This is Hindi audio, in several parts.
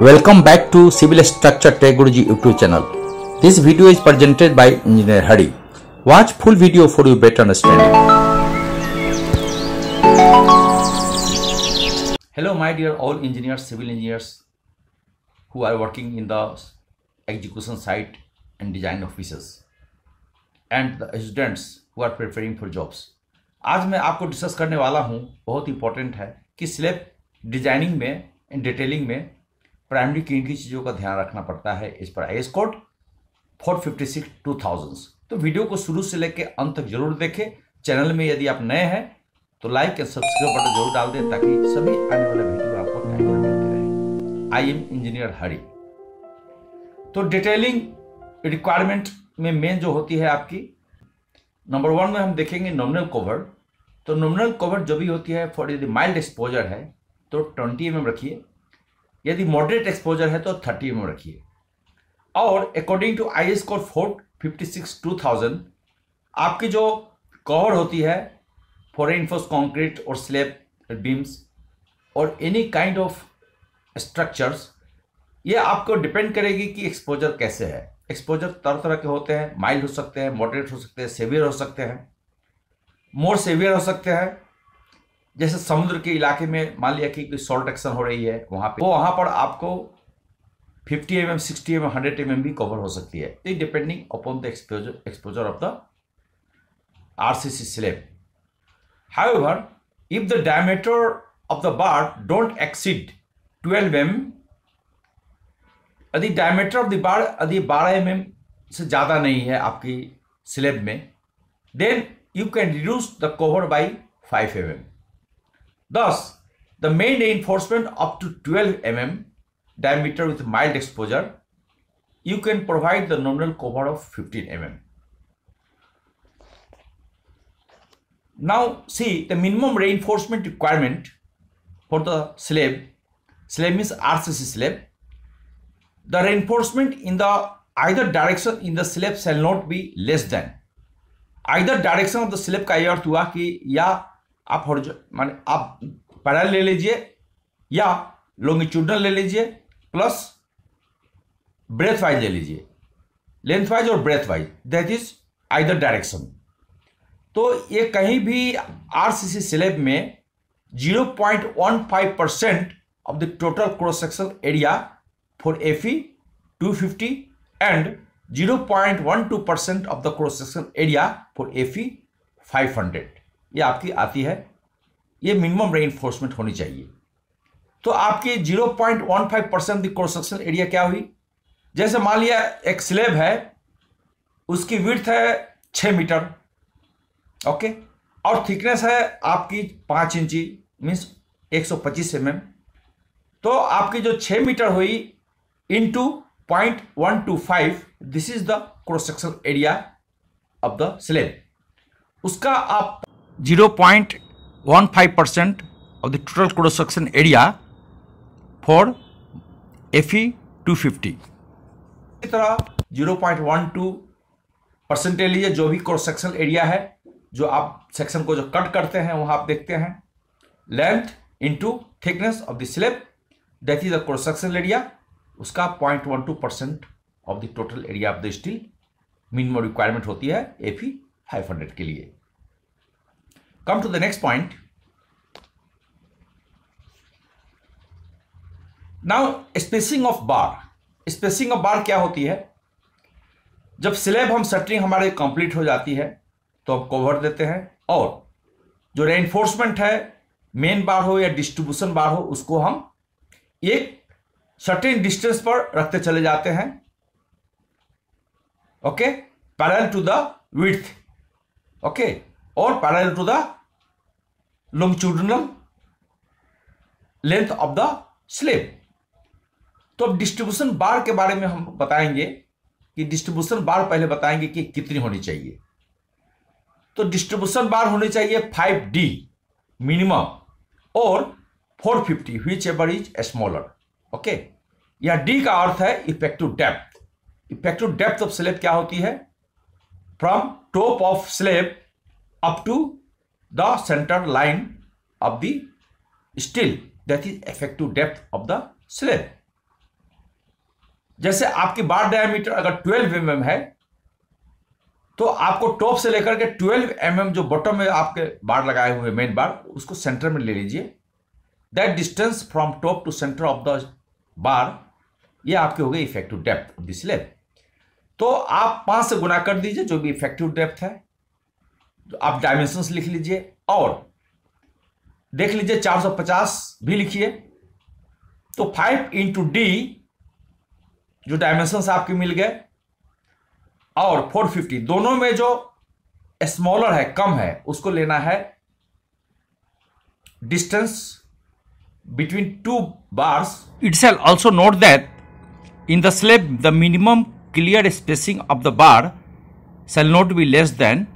Welcome back to Civil Structure Tech Guruji YouTube channel. This video is presented by Engineer Hari. Watch full video for your better understanding. Hello my dear all engineers, civil engineers who are working in the execution site and design offices and the students who are preparing for jobs. आज मैं आपको डिस्कस करने वाला हूं बहुत इंपॉर्टेंट है कि स्लेब डिजाइनिंग में एंड डिटेलिंग में प्राइमरी किन चीज़ों का ध्यान रखना पड़ता है इस पर I S code four fifty six two thousands तो वीडियो को शुरू से लेकर अंत तक जरूर देखें चैनल में यदि आप नए हैं तो लाइक एंड सब्सक्राइब बटन जरूर डाल दें ताकि सभी आने वाले वीडियो आपको टाइम पर मिलते रहे आई एम इंजीनियर हरी तो डिटेलिंग रिक्वायरमेंट में मेन जो होती है आपकी नंबर वन में हम देखेंगे नॉमिनल कवर तो नॉमिनल कवर जो भी होती है फॉर यदि माइल्ड एक्सपोजर है तो ट्वेंटी एम रखिए यदि मॉडरेट एक्सपोजर है तो थर्टी एम रखिए और according to I score four fifty six two thousand आपकी जो कवर होती है इनफोर्स कॉन्क्रीट और स्लेब बीम्स और एनी काइंड ऑफ स्ट्रक्चर्स ये आपको डिपेंड करेगी कि एक्सपोजर कैसे है एक्सपोजर तरह तरह के होते हैं माइल्ड हो सकते हैं मॉडरेट हो सकते हैं सेवियर हो सकते हैं मोर सेवियर हो सकते हैं जैसे समुद्र के इलाके में मान लिया कि कोई सॉल्ट एक्शन हो रही है वहाँ पे वो तो वहाँ पर आपको 50 M M sixty M M hundred M M भी कवर हो सकती है तो depending upon the exposure exposure of the R C C slab over if the diameter of the bar don't exceed 12 M यदि डायमीटर ऑफ द बार यदि 12 एम एम से ज़्यादा नहीं है आपकी स्लेब में then you can reduce the cover by 5 M M Thus, the main reinforcement up to 12 mm diameter with mild exposure, you can provide the nominal cover of 15 mm. Now see the minimum reinforcement requirement for the slab, slab means RCC slab. The reinforcement in the either direction in the slab shall not be less than either direction of the slab का या आप हॉर्ज माने आप पैरल ले लीजिए या लॉन्गिट्यूडनल ले लीजिए प्लस ब्रेथ वाइज ले लीजिए लेंथ वाइज और breadth wise that is either direction तो ये कहीं भी आरसीसी स्लेब में 0.15 percent of the total cross section area for F E two fifty and 0.12 percent of the cross section area for F E 500 ये आपकी आती है ये मिनिमम रे इन्फोर्समेंट होनी चाहिए तो आपकी 0.15 percent the percent section area क्या हुई जैसे मान लिया एक स्लेब है उसकी विर्थ है छः मीटर ओके और थिकनेस है आपकी पाँच इंची मीन्स एक सौ पच्चीस एम mm। एम तो आपकी जो छः मीटर हुई into point one two five this is the cross section area of the slab उसका आप percent of the total cross section area for Fe fifty इसी तरह 0.12 परसेंट परसेंटेज लीजिए जो भी क्रॉस एरिया है जो आप सेक्शन को जो कट करते हैं वहां आप देखते हैं length into thickness of the slab that is the cross area उसका point one two percent of the total area of the steel minimum requirement होती है एफी हंड्रेड के लिए Come to the next point. Now spacing of bar spacing of bar क्या होती है जब स्लेब हम शटरिंग हमारे कंप्लीट हो जाती है तो हम कवर देते हैं और जो रेनफोर्समेंट है मेन बार हो या डिस्ट्रीब्यूशन बार हो उसको हम एक सर्टेन डिस्टेंस पर रखते चले जाते हैं okay parallel to the with okay और parallel to the longitudinal length of the slab तो अब डिस्ट्रीब्यूशन बार के बारे में हम बताएंगे कि डिस्ट्रीब्यूशन बार पहले बताएंगे कि कितनी होनी चाहिए तो डिस्ट्रीब्यूशन बार होनी चाहिए फाइव डी मिनिमम और four fifty whichever is smaller okay या डी का अर्थ है effective depth effective depth of slab क्या होती है from top of slab up to the center line of the steel that is effective depth of the slab जैसे आपकी बार डायमीटर अगर 12 एम mm है तो आपको टॉप से लेकर के 12 एम mm जो बॉटम में आपके बार लगाए हुए मेन बार उसको सेंटर में ले लीजिए that distance from top to centre of the bar ये आपके हो गए effective depth of the slab तो आप पांच से गुना कर दीजिए जो भी इफेक्टिव डेप्थ है तो आप डायमेंशन लिख लीजिए और देख लीजिए 450 भी लिखिए तो 5 इंटू डी जो डायमेंशन आपके मिल गए और 450 दोनों में जो स्मॉलर है कम है उसको लेना है distance between two bars it shall also note that in the slab the minimum clear spacing of the bar shall not be less than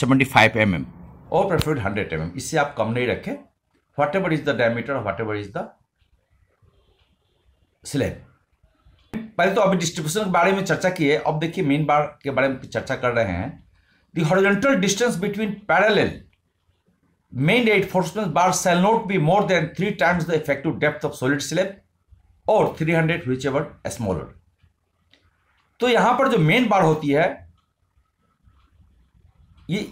seventy five M M और प्रेफर्ड हंड्रेड एम एम इससे आप कम नहीं रखें whatever is the diameter whatever is the slab पहले तो अभी डिस्ट्रीब्यूशन के बारे में चर्चा की है अब देखिए मेन बार के बारे में चर्चा कर रहे हैं the horizontal distance between parallel main reinforcement bar shall not be more than three times the effective depth of solid slab और 300 एवर स्मॉलर तो यहां पर जो मेन बार होती है ये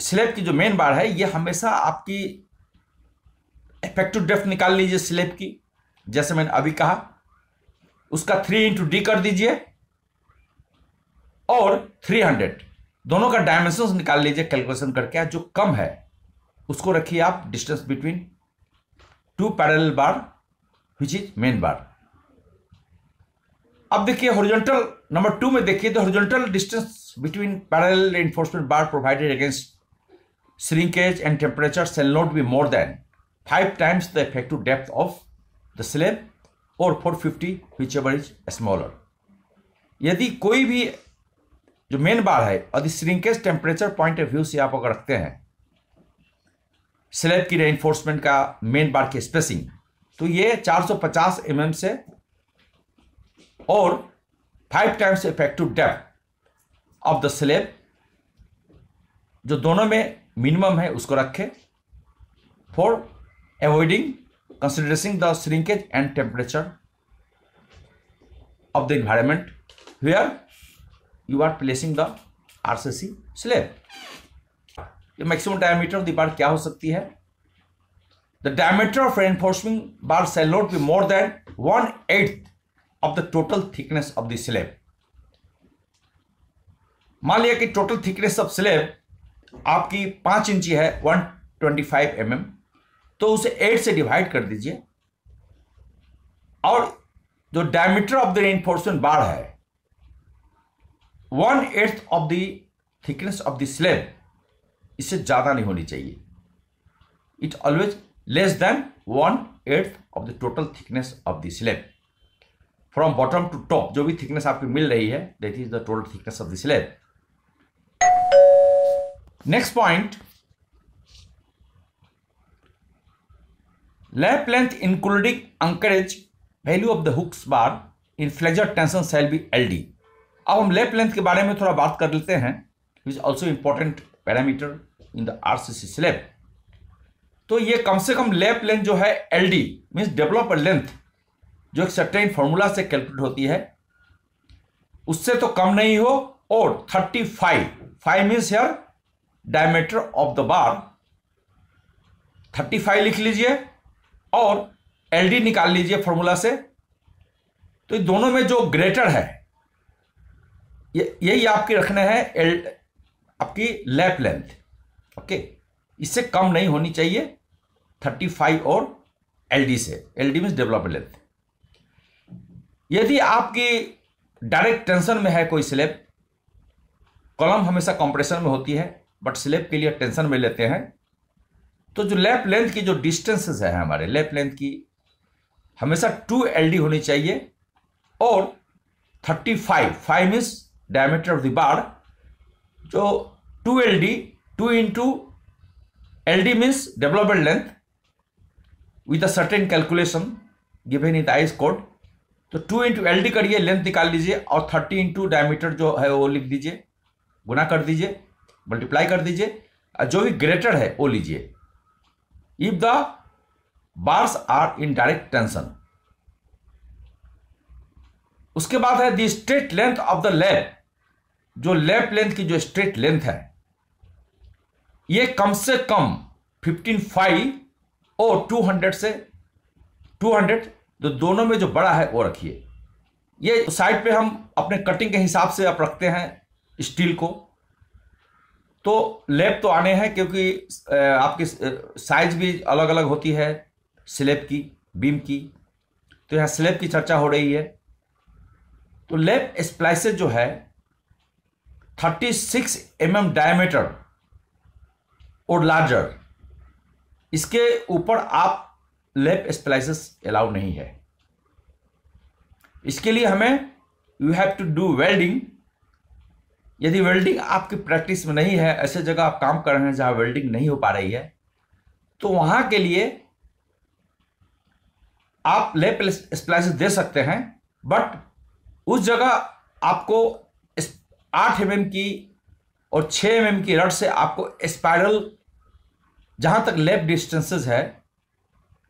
स्लेब की जो मेन बार है ये हमेशा आपकी इफेक्टिव डेफ निकाल लीजिए स्लेब की जैसे मैंने अभी कहा उसका थ्री इंटू डी कर दीजिए और थ्री हंड्रेड दोनों का डायमेंशन निकाल लीजिए कैलकुलेशन करके जो कम है उसको रखिए आप distance between two parallel bar which is main bar अब देखिए हॉरिजॉन्टल नंबर टू में देखिए तो horizontal distance between parallel enforcement bar provided against shrinkage and temperature be more than five times the effective depth of the slab और four fifty whichever is smaller यदि कोई भी जो मेन बार है यदि shrinkage temperature point of view से आप अगर रखते हैं स्लेब की रेनफोर्समेंट का मेन बार की स्पेसिंग तो ये चार सौ पचास एम mm एम से or 5 times effective depth of the slab जो दोनों में मिनिमम है उसको रखें for avoiding considering the shrinkage and temperature of the environment where you are placing the RCC slab maximum diameter of the bar क्या हो सकती है the diameter of enforcing bar shall not more than one eighth of the total thickness of the slab मान लिया कि टोटल थिकनेस ऑफ स्लेब आपकी पांच इंची है one twenty five M M तो उसे एट से डिवाइड कर दीजिए और जो diameter of the reinforcement bar है one eighth of the thickness of the slab इससे ज़्यादा नहीं होनी चाहिए it always less than one eighth of the total thickness of the slab from bottom to top जो भी थिकनेस आपको मिल रही है that is the total thickness of this layer next point lap length including anchorage value of the hooks bar in flexure tension shall be L D अब हम लेप लेंथ के बारे में थोड़ा बात कर लेते हैं is also important parameter in the R C C slab तो ये कम से कम लेप लेंथ जो है L D means developer length जो एक सर्टेन फॉर्मूला से कैलकुलेट होती है उससे तो कम नहीं हो और 35 five five means here diameter of the bar 35 लिख लीजिए और एलडी निकाल लीजिए फॉर्मूला से तो दोनों में जो ग्रेटर है यही आपके रखना है एल आपकी लैप लेंथ ओके इससे कम नहीं होनी चाहिए 35 और एलडी से एलडी मीन्स डेवलप लेंथ यदि आपकी डायरेक्ट टेंशन में है कोई स्लेब कॉलम हमेशा कंप्रेशन में होती है बट स्लेब के लिए टेंशन में लेते हैं तो जो लेप लेंथ की जो डिस्टेंसेस है हमारे लेप लेंथ की हमेशा टू एल डी होनी चाहिए और thirty five five is diameter of the bar जो two L D two into L D means development length with a certain calculation given in the IS code तो टू इंटू एल करिए लेंथ निकाल लीजिए और थर्टी इंटू डायमीटर जो है वो लिख दीजिए गुना कर दीजिए मल्टीप्लाई कर दीजिए और जो भी ग्रेटर है वो लीजिए if the bars are in direct tension उसके बाद है the straight length of the lap जो लैब लेंथ की जो स्ट्रेट लेंथ है ये कम से कम फिफ्टीन फाइव और टू हंड्रेड से टू हंड्रेड तो दोनों में जो बड़ा है वो रखिए ये साइड पे हम अपने कटिंग के हिसाब से आप रखते हैं स्टील को तो लेप तो आने हैं क्योंकि आपकी साइज भी अलग अलग होती है स्लेब की बीम की तो यहाँ स्लेब की चर्चा हो रही है तो लेप स्प्लाइसेस जो है 36 सिक्स mm डायमीटर और लार्जर इसके ऊपर आप लेप स्प्लाइसिस अलाउ नहीं है इसके लिए हमें you have to do welding यदि वेल्डिंग आपकी प्रैक्टिस में नहीं है ऐसे जगह आप काम कर रहे हैं जहां वेल्डिंग नहीं हो पा रही है तो वहां के लिए आप लेप स्प्लाइसिस दे सकते हैं बट उस जगह आपको आठ एम की और छः एम की रड से आपको स्पायरल जहाँ तक लेप डिस्टेंसेस है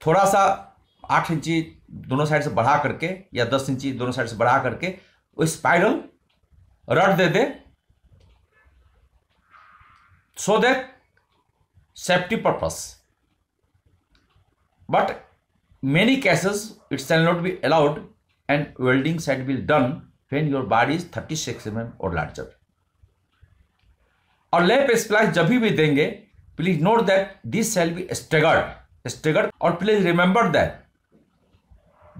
थोड़ा सा आठ इंची दोनों साइड से बढ़ा करके या दस इंची दोनों साइड से बढ़ा करके वो स्पाइरल रट दे दे so the safety purpose but many cases it's can not be allowed and welding side will done when your body is 36 mm or larger और लेप स्प्लाइस जब भी देंगे please note that this shall be staggered stagger और प्लीज रिमेंबर दैट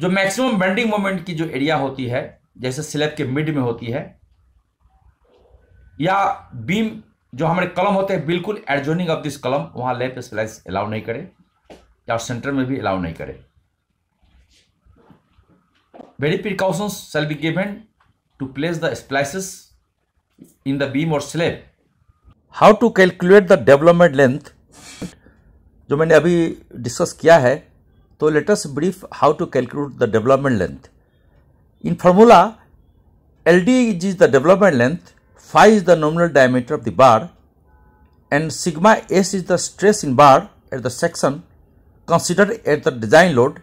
जो मैक्सिमम बेंडिंग मोमेंट की जो एरिया होती है जैसे स्लेब के मिड में होती है या बीम जो हमारे कलम होते हैं बिल्कुल एडजोनिंग ऑफ दिस कलम वहां लेप स्लाइस अलाउ नहीं करे या सेंटर में भी अलाउ नहीं करे very precautions shall be given to place the splices in the beam और slab how to calculate the development length जो मैंने अभी डिस्कस किया है तो let's brief how to calculate the development length in formula L D is is the development length five is the nominal diameter of the bar and sigma S is the stress in bar at the section consider at the design load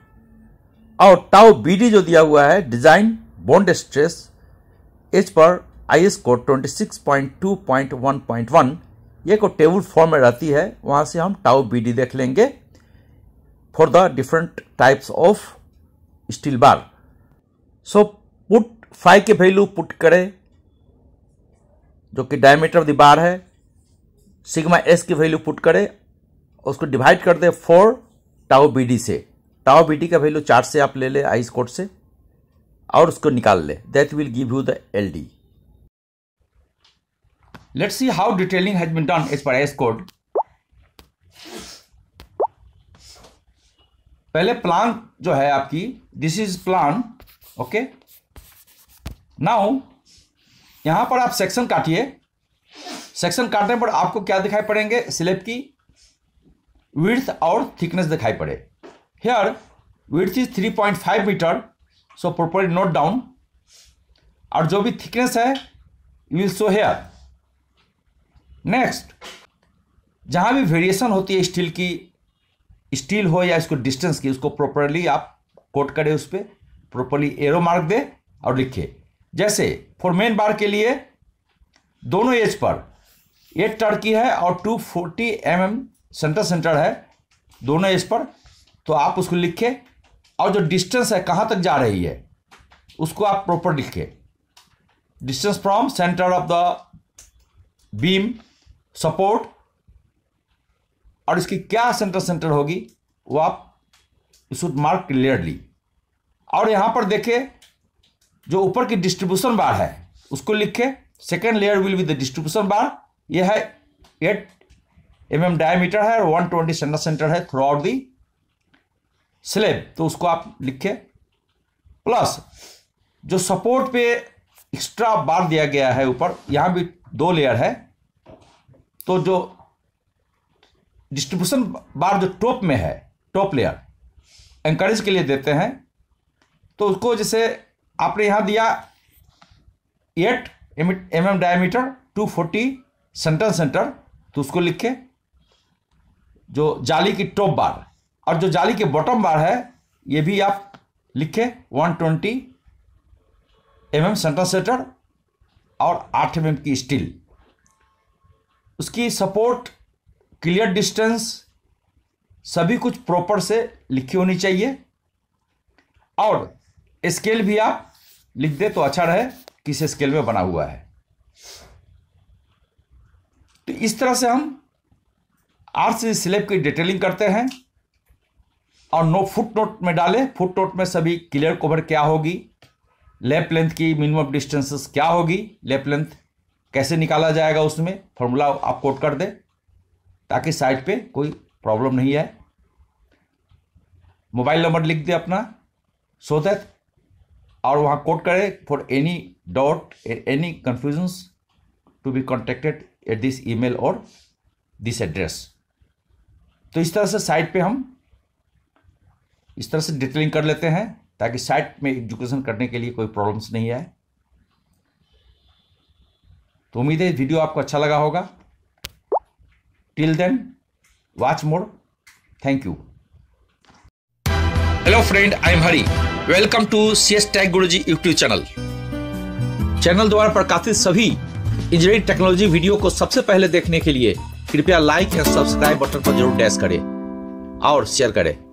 और टाउ बी डी जो दिया हुआ है design bond stress as per I S code twenty six point two point one point one ये को टेबल फॉर्म में रहती है वहाँ से हम टाउ बी डी देख लेंगे for the different types of steel bar so put five के वैल्यू पुट करें जो कि डायमीटर ऑफ द बार है सिग्मा एस की वैल्यू पुट करें उसको डिवाइड कर दे फोर टाओ बी डी से टाओ बी डी का वैल्यू चार से आप ले ले आइस कोड से और उसको निकाल ले that will give you the L D Let's see how detailing has been done as per s code. पहले प्लान जो है आपकी this is plan okay now यहां पर आप सेक्शन काटिए सेक्शन काटने पर आपको क्या दिखाई पड़ेंगे स्लेब की विथ और थिकनेस दिखाई पड़े here width is 3.5 metre so properly note down और जो भी थिकनेस है विल शो हेयर नेक्स्ट जहां भी वेरिएशन होती है स्टील की स्टील हो या इसको डिस्टेंस की उसको प्रॉपरली आप कोट करें उस पर प्रॉपरली एरो मार्क दे और लिखे जैसे फॉर मेन बार के लिए दोनों एज पर एट टर्की है और two forty M M centre centre है दोनों एज पर तो आप उसको लिखे और जो डिस्टेंस है कहाँ तक जा रही है उसको आप प्रॉपर लिखे distance from centre of the beam support और इसकी क्या सेंटर सेंटर होगी वो आप शुड मार्क क्लियरली और यहाँ पर देखे जो ऊपर की डिस्ट्रीब्यूशन बार है उसको लिखे second layer will be the distribution bar ये है एट एम एम डायमीटर है और वन ट्वेंटी सेंटर सेंटर है थ्रू आउट दी स्लेब तो उसको आप लिखे प्लस जो सपोर्ट पे एक्स्ट्रा बार दिया गया है ऊपर यहाँ भी दो लेयर है तो जो डिस्ट्रीब्यूशन बार जो टॉप में है टॉप लेयर एंकरेज के लिए देते हैं तो उसको जैसे आपने यहाँ दिया eight M M diameter two forty centre centre तो उसको लिखे जो जाली की टॉप बार और जो जाली के बॉटम बार है ये भी आप लिखे one twenty M M centre centre और आठ एम mm एम की स्टील उसकी सपोर्ट क्लियर डिस्टेंस सभी कुछ प्रॉपर से लिखी होनी चाहिए और स्केल भी आप लिख दे तो अच्छा रहे किस स्केल में बना हुआ है तो इस तरह से हम से स्लेब की डिटेलिंग करते हैं और नो फुट नोट में डालें फुट नोट में सभी क्लियर कवर क्या होगी लेप लेंथ की मिनिमम डिस्टेंसेस क्या होगी लेप लेंथ कैसे निकाला जाएगा उसमें फॉर्मूला आप कोट कर दें ताकि साइट पे कोई प्रॉब्लम नहीं आए मोबाइल नंबर लिख दें अपना सो दैट और वहाँ कोट करें for any doubt any confusions to be contacted at this email और दिस एड्रेस तो इस तरह से साइट पे हम इस तरह से डिटेलिंग कर लेते हैं ताकि साइट में एजुकेशन करने के लिए कोई प्रॉब्लम्स नहीं आए तो उम्मीद है वीडियो आपको अच्छा लगा होगा till then watch more thank you hello friend I am Hari welcome to C S tag Guruji YouTube channel channel द्वारा प्रकाशित सभी इंजीनियरिंग टेक्नोलॉजी वीडियो को सबसे पहले देखने के लिए कृपया लाइक या सब्सक्राइब बटन पर जरूर डैश करें और शेयर करें